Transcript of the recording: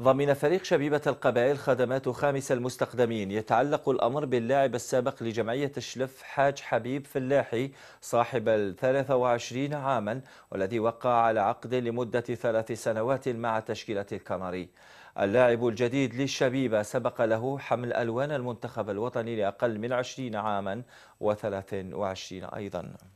ضمن فريق شبيبة القبائل خدمات خامس المستخدمين يتعلق الأمر باللاعب السابق لجمعية الشلف حاج حبيب فلاحي صاحب الثلاثة 23 عاما والذي وقع على عقد لمدة ثلاث سنوات مع تشكيلة الكناري اللاعب الجديد للشبيبة سبق له حمل ألوان المنتخب الوطني لأقل من 20 عاما و23 أيضا